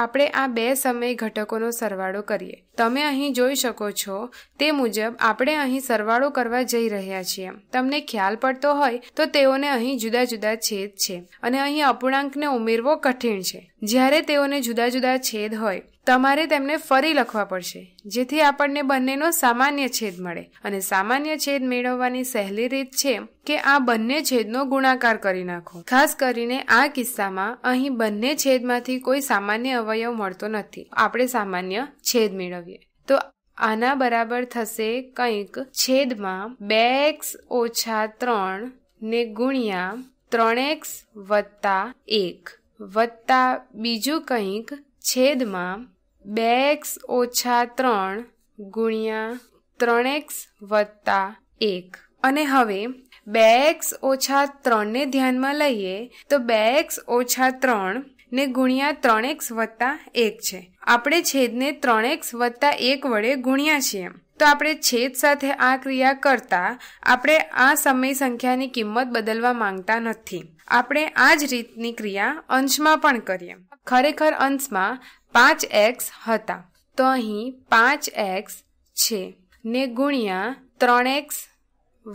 આપણે આ બે સમય ઘટકોનો સરવાળો કરીએ તમે અહીં જોઈ શકો છો તે મુજબ આપણે અહીં સરવાળો કરવા જઈ રહ્યા છીએ તમને ખ્યાલ પડતો હોય તો તેઓને અહીં જુદા જુદા છેદ છે અને અહીં અપૂર્ણાંકને ઉમેરવો કઠિન છે જ્યારે તેઓને જુદા જુદા છેદ હોય તમારે તેમને ફરી લખવા પડશે જેથી આપણને બંનેનો સામાન્ય છેદ મળે અને સામાન્ય છેદ મેળવવાની સહેલી રીત છે કે આ બંને છેદનો ગુણાકાર કરી નાખો ખાસ કરીને આ કિસ્સામાં અહીં બંને છેદમાંથી કોઈ સામાન્ય અવયવ મળતો નથી આપણે સામાન્ય છેદ મેળવીએ તો આના બરાબર થશે કંઈક છેદમાં બે એક્સ ઓછા ત્રણ ને ગુણ્યા ત્રણ એક્સ વત્તા એક વત્તા બીજું કંઈક છેદમાં બે એક્સ ઓછા ત્રણ ગુણ્યા ત્રણ એક્સ વત્તા એક અને હવે બે એક્સ ઓછા ત્રણને ધ્યાનમાં લઈએ તો બે એક્સ ઓછા ત્રણ ને ગુણ્યા ત્રણ એક્સ વત્તા એક છે આપણે છેદને ત્રણ એક્સ વત્તા એક વડે ગુણ્યા છીએ તો આપણે છેદ સાથે આ ક્રિયા કરતા આપણે આ સમય સંખ્યાની કિંમત બદલવા માંગતા નથી આપણે આ જ રીતની ક્રિયા અંશમાં પણ કરીએ ખરેખર અંશમાં પાંચ એક્સ હતા તો અહીં પાંચ એક્સ છે ને ગુણ્યા ત્રણ એક્સ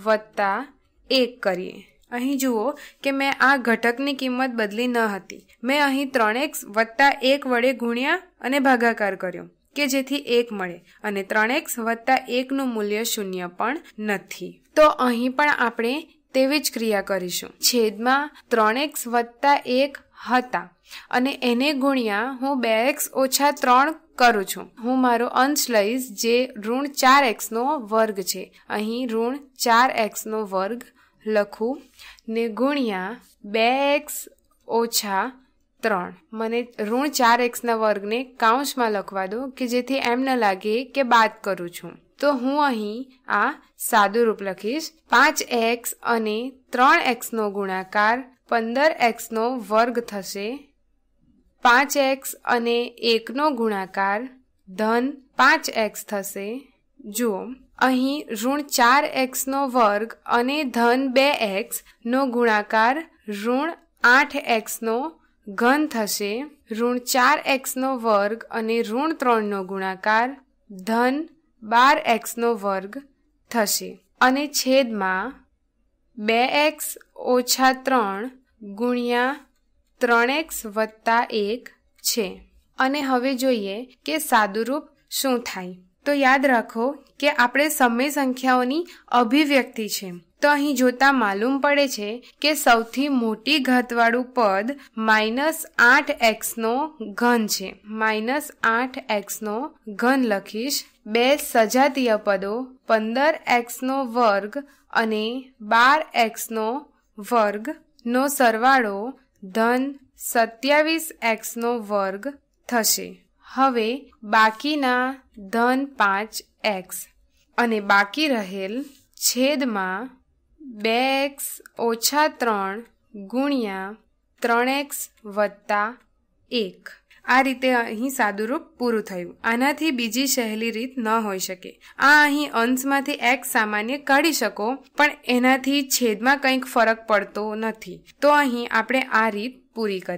વત્તા એક કરીએ અહીં જુઓ કે મેં આ ઘટકની કિંમત બદલી ન હતી મેં અહીં ત્રણ એક્સ વત્તા એક વડે ગુણ્યા અને ભાગાકાર કર્યો કે જેથી એક મળે અને ત્રણ એક્સ વત્તા એકનું મૂલ્ય શૂન્ય પણ નથી તો અહીં પણ આપણે તેવી જ ક્રિયા કરીશું છેદમાં ત્રણ એક્સ વત્તા એક હતા અને એને ગુણ્યા હું બે એક્સ ઓછા ત્રણ કરું છું હું મારો અંશ લઈશ જે ઋણ ચાર એક્સનો વર્ગ છે અહીં ઋણ ચાર એક્સનો વર્ગ લખું ને ગુણ્યા બે એક્સ ઓછા ત્રણ મને ઋણ ચાર એક્સના વર્ગને કાઉન્સમાં લખવા દો કે જેથી એમ ન લાગે કે બાદ કરું છું તો હું અહીં આ સાદું રૂપ લખીશ પાંચ એક્સ અને ત્રણ એક્સનો ગુણાકાર પંદર એક્સનો વર્ગ થશે પાંચ એક્સ અને એકનો ગુણાકાર ધન પાંચ એક્સ થશે જુઓ અહીં ઋણ ચાર એક્સનો વર્ગ અને ધન બે એક્સનો ગુણાકાર ઋણ આઠ એક્સનો ઘન થશે ઋણ ચાર એક્સનો વર્ગ અને ઋણ ત્રણનો ગુણાકાર ધન બાર એક્સનો વર્ગ થશે અને છેદમાં બે એક્સ ઓછા ત્રણ ગુણ્યા ત્રણ એક્સ વત્તા એક છે અને હવે જોઈએ કે સાદુરૂપ શું થાય તો યાદ રાખો કે આપણે સમય સંખ્યાઓની અભિવ્યક્તિ છે તો અહીં જોતા માલુમ પડે છે કે સૌથી મોટી ઘાતવાળું પદ માઇનસ આઠ એક્સનો ઘન છે માઇનસ આઠ એક્સનો ઘન લખીશ બે સજાતીય પદો પંદર એક્સનો વર્ગ અને બાર એક્સનો વર્ગનો સરવાળો ધન સત્યાવીસ એક્સનો વર્ગ થશે હવે બાકીના ધન પાંચ એક્સ અને બાકી રહેલ છેદમાં બે એક્સ ઓછા ત્રણ ગુણ્યા ત્રણ એક્સ વત્તા એક આ રીતે અહીં સાદુરૂપ પૂરું થયું આનાથી બીજી સહેલી રીત ન હોઈ શકે આ અહીં અંશમાંથી એક્સ સામાન્ય કાઢી શકો પણ એનાથી છેદમાં કંઈક ફરક પડતો નથી તો અહીં આપણે આ રીત પૂરી કરી